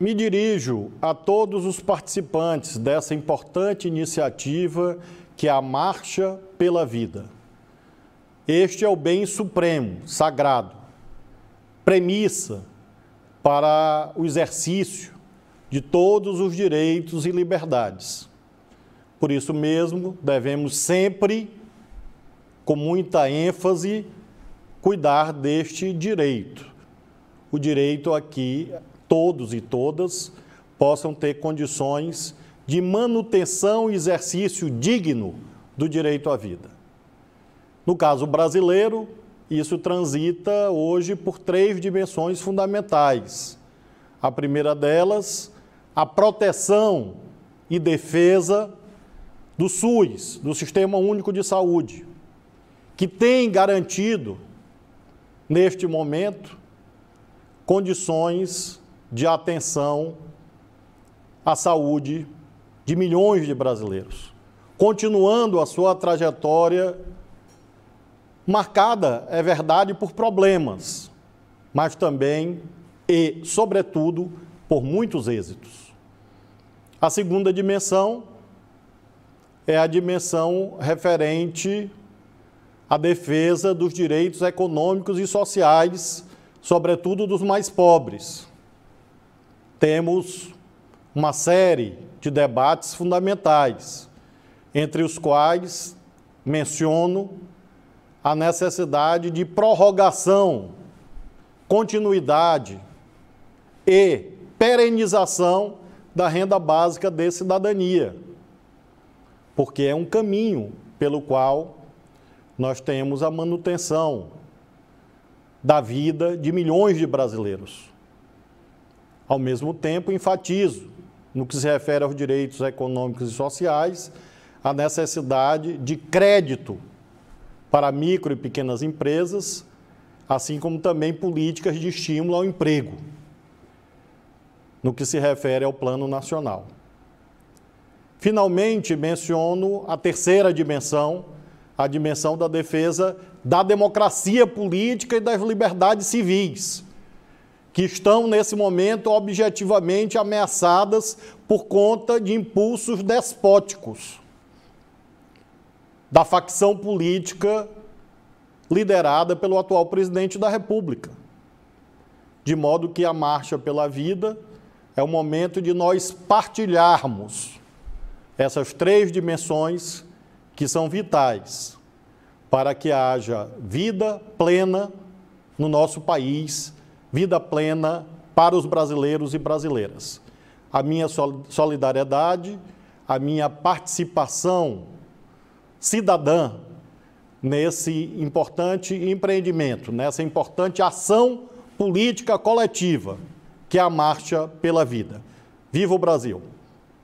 Me dirijo a todos os participantes dessa importante iniciativa que é a Marcha pela Vida. Este é o bem supremo, sagrado, premissa para o exercício de todos os direitos e liberdades. Por isso mesmo, devemos sempre, com muita ênfase, cuidar deste direito, o direito aqui todos e todas possam ter condições de manutenção e exercício digno do direito à vida. No caso brasileiro, isso transita hoje por três dimensões fundamentais. A primeira delas, a proteção e defesa do SUS, do Sistema Único de Saúde, que tem garantido, neste momento, condições de atenção à saúde de milhões de brasileiros, continuando a sua trajetória marcada, é verdade, por problemas, mas também e, sobretudo, por muitos êxitos. A segunda dimensão é a dimensão referente à defesa dos direitos econômicos e sociais, sobretudo dos mais pobres temos uma série de debates fundamentais, entre os quais menciono a necessidade de prorrogação, continuidade e perenização da renda básica de cidadania, porque é um caminho pelo qual nós temos a manutenção da vida de milhões de brasileiros. Ao mesmo tempo, enfatizo, no que se refere aos direitos econômicos e sociais, a necessidade de crédito para micro e pequenas empresas, assim como também políticas de estímulo ao emprego, no que se refere ao Plano Nacional. Finalmente, menciono a terceira dimensão, a dimensão da defesa da democracia política e das liberdades civis que estão nesse momento objetivamente ameaçadas por conta de impulsos despóticos da facção política liderada pelo atual presidente da República. De modo que a Marcha pela Vida é o momento de nós partilharmos essas três dimensões que são vitais para que haja vida plena no nosso país vida plena para os brasileiros e brasileiras. A minha solidariedade, a minha participação cidadã nesse importante empreendimento, nessa importante ação política coletiva, que é a Marcha pela Vida. Viva o Brasil!